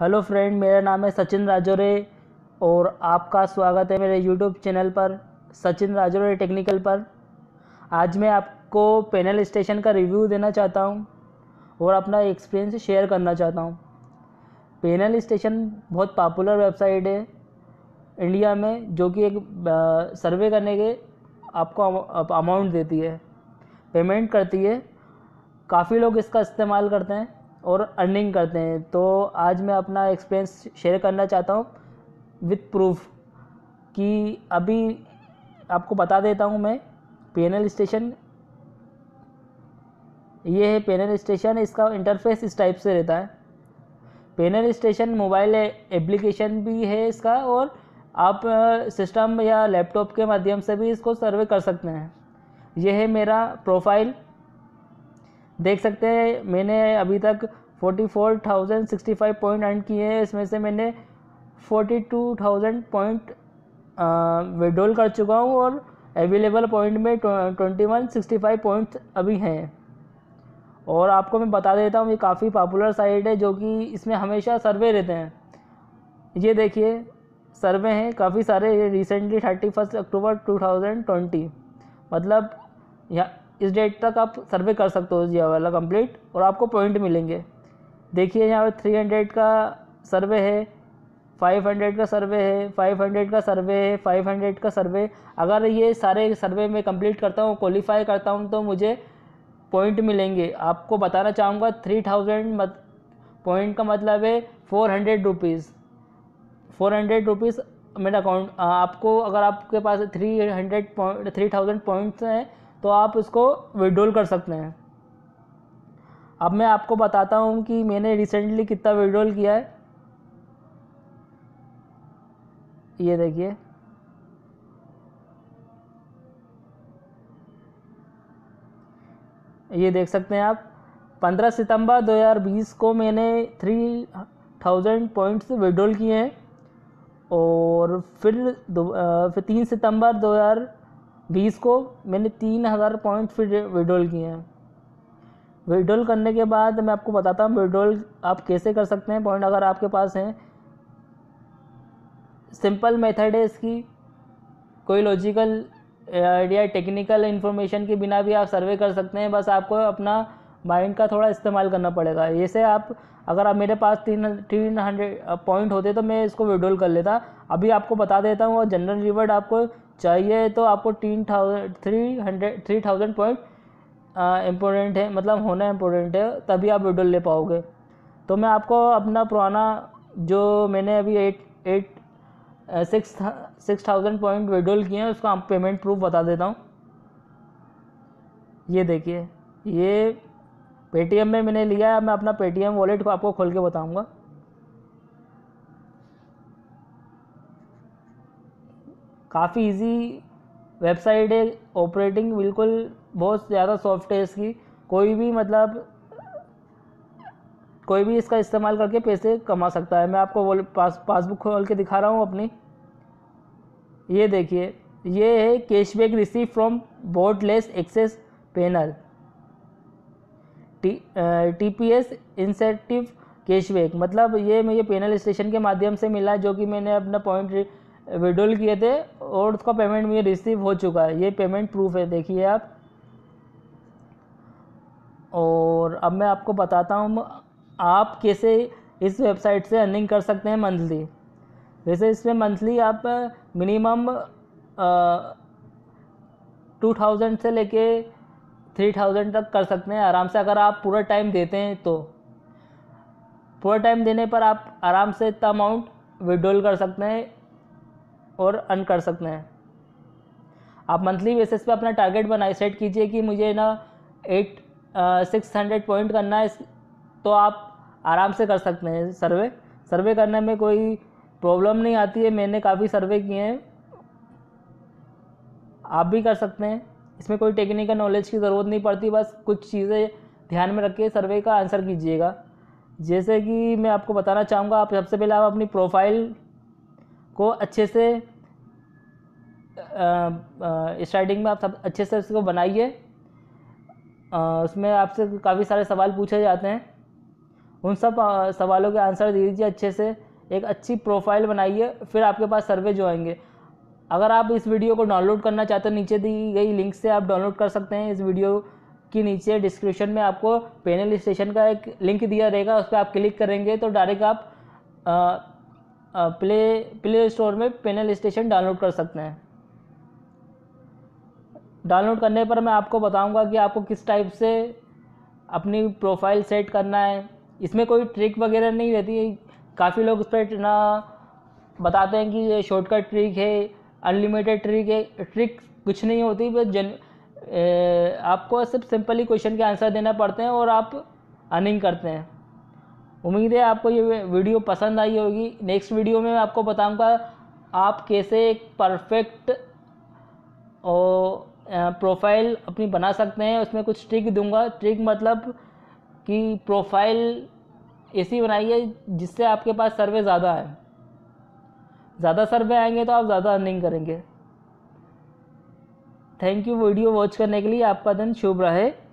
hello friend मेरा नाम है सचिन राजौरे और आपका स्वागत है मेरे यूट्यूब चैनल पर सचिन राजौरे टेक्निकल पर आज मैं आपको पैनल स्टेशन का रिव्यू देना चाहता हूँ और अपना एक्सपीरियंस शेयर करना चाहता हूँ पैनल स्टेशन बहुत पॉपुलर वेबसाइट है इंडिया में जो कि एक सर्वे करने के आपको अमाउंट देती है पेमेंट करती है काफ़ी लोग इसका इस्तेमाल करते हैं और अर्निंग करते हैं तो आज मैं अपना एक्सपीरियंस शेयर करना चाहता हूँ विथ प्रूफ कि अभी आपको बता देता हूँ मैं पेनल स्टेशन ये है पेनल स्टेशन इसका इंटरफेस इस टाइप से रहता है पेनल स्टेशन मोबाइल एप्लीकेशन भी है इसका और आप सिस्टम या लैपटॉप के माध्यम से भी इसको सर्वे कर सकते हैं यह है मेरा प्रोफाइल देख सकते हैं मैंने अभी तक forty four thousand sixty five point earn किए हैं इसमें से मैंने forty two thousand point withdraw कर चुका हूँ और अवेलेबल पॉइंट में twenty one sixty five point अभी हैं और आपको मैं बता देता हूँ ये काफ़ी पॉपुलर साइट है जो कि इसमें हमेशा सर्वे रहते हैं ये देखिए सर्वे हैं काफ़ी सारे recently thirty first October two thousand twenty मतलब यहाँ इस डेट तक आप सर्वे कर सकते हो जिया वाला कंप्लीट और आपको पॉइंट मिलेंगे देखिए यहाँ पर थ्री हंड्रेड का सर्वे है फाइव हंड्रेड का सर्वे है फाइव हंड्रेड का सर्वे है फाइव हंड्रेड का सर्वे अगर ये सारे सर्वे मैं कंप्लीट करता हूँ क्वालिफाई करता हूँ तो मुझे पॉइंट मिलेंगे आपको बताना चाहूँगा थ्री थाउजेंड मत पॉइंट का मतलब है four hundred rupees four hundred rupees मेरा अकाउंट आपको अगर आपके पास three hundred point three thousand points हैं तो आप उसको विड्रोल कर सकते हैं अब मैं आपको बताता हूँ कि मैंने रिसेंटली कितना विड्रोल किया है ये देखिए ये देख सकते हैं आप 15 सितंबर 2020 को मैंने थ्री थाउजेंड पॉइंट्स विड्रोल किए हैं और फिर फिर तीन सितंबर बीस को मैंने तीन हज़ार पॉइंट फिर विड्रॉल किए हैं विड्रॉल करने के बाद मैं आपको बताता हूँ विड्रॉल आप कैसे कर सकते हैं पॉइंट अगर आपके पास हैं सिंपल मेथड है इसकी कोई लॉजिकल आइडिया टेक्निकल इन्फॉर्मेशन के बिना भी आप सर्वे कर सकते हैं बस आपको अपना माइंड का थोड़ा इस्तेमाल करना पड़ेगा जैसे आप अगर आप मेरे पास तीन तीन हंड्रेड पॉइंट होते तो मैं इसको विड्रॉल कर लेता अभी आपको बता देता हूँ और जनरल रिवर्ड आपको चाहिए तो आपको तीन thousand three hundred three thousand point important है मतलब होना इम्पोर्टेंट है तभी आप वीडियो ले पाओगे तो मैं आपको अपना पुराना जो मैंने अभी eight eight six six thousand point withdraw किए हैं उसका आप पेमेंट प्रूफ बता देता हूँ ये देखिए ये पेटीएम में मैंने लिया है मैं अपना पेटीएम वॉलेट को आपको खोल के बताऊँगा काफ़ी इजी वेबसाइट है ऑपरेटिंग बिल्कुल बहुत ज़्यादा सॉफ्ट है इसकी कोई भी मतलब कोई भी इसका इस्तेमाल करके पैसे कमा सकता है मैं आपको वो पास पासबुक खोल के दिखा रहा हूँ अपनी ये देखिए ये है cashback receive from borderless access panel T P S incentive cashback मतलब ये मुझे पेनल स्टेशन के माध्यम से मिला जो कि मैंने अपना पॉइंट विड्रोल किए थे और उसका पेमेंट मुझे रिसीव हो चुका है ये पेमेंट प्रूफ है देखिए आप और अब मैं आपको बताता हूँ आप कैसे इस वेबसाइट से अर्निंग कर सकते हैं मंथली वैसे इसमें मंथली आप मिनिमम टू थाउजेंड से लेके थ्री थाउजेंड तक कर सकते हैं आराम से अगर आप पूरा टाइम देते हैं तो पूरा टाइम देने पर आप आराम से इतना अमाउंट विड्रॉल कर सकते हैं और अर्न कर सकते हैं आप मंथली बेसिस पे अपना टारगेट बनाए सेट कीजिए कि मुझे ना एट सिक्स हंड्रेड पॉइंट करना है तो आप आराम से कर सकते हैं सर्वे सर्वे करने में कोई प्रॉब्लम नहीं आती है मैंने काफ़ी सर्वे किए हैं आप भी कर सकते हैं इसमें कोई टेक्निकल नॉलेज की ज़रूरत नहीं पड़ती बस कुछ चीज़ें ध्यान में रख के सर्वे का आंसर कीजिएगा जैसे कि मैं आपको बताना चाहूँगा आप सबसे पहले आप अपनी प्रोफाइल को अच्छे से स्टार्टिंग में आप सब अच्छे से उसको बनाइए उसमें आपसे काफ़ी सारे सवाल पूछे जाते हैं उन सब सवालों के आंसर दे दीजिए अच्छे से एक अच्छी प्रोफाइल बनाइए फिर आपके पास सर्वे जो आएंगे अगर आप इस वीडियो को डाउनलोड करना चाहते हैं नीचे दी गई लिंक से आप डाउनलोड कर सकते हैं इस वीडियो की नीचे डिस्क्रिप्शन में आपको पेनल स्टेशन का एक लिंक दिया रहेगा उस पर आप क्लिक करेंगे तो डायरेक्ट आप प्ले प्ले स्टोर में पेनल स्टेशन डाउनलोड कर सकते हैं डाउनलोड करने पर मैं आपको बताऊंगा कि आपको किस टाइप से अपनी प्रोफाइल सेट करना है इसमें कोई ट्रिक वगैरह नहीं रहती काफ़ी लोग इस पर इतना बताते हैं कि ये शॉर्टकट ट्रिक है अनलिमिटेड ट्रिक है ट्रिक कुछ नहीं होती बस जन आपको सिर्फ सिंपली क्वेश्चन के आंसर देना पड़ते हैं और आप अर्निंग करते हैं उम्मीद है आपको ये वीडियो पसंद आई होगी नेक्स्ट वीडियो में आपको बताऊंगा आप कैसे एक परफेक्ट और प्रोफाइल अपनी बना सकते हैं उसमें कुछ ट्रिक दूंगा ट्रिक मतलब कि प्रोफाइल ऐसी बनाइए जिससे आपके पास सर्वे ज़्यादा है ज़्यादा सर्वे आएंगे तो आप ज़्यादा अर्निंग करेंगे थैंक यू वीडियो वॉच करने के लिए आपका दिन शुभ रहे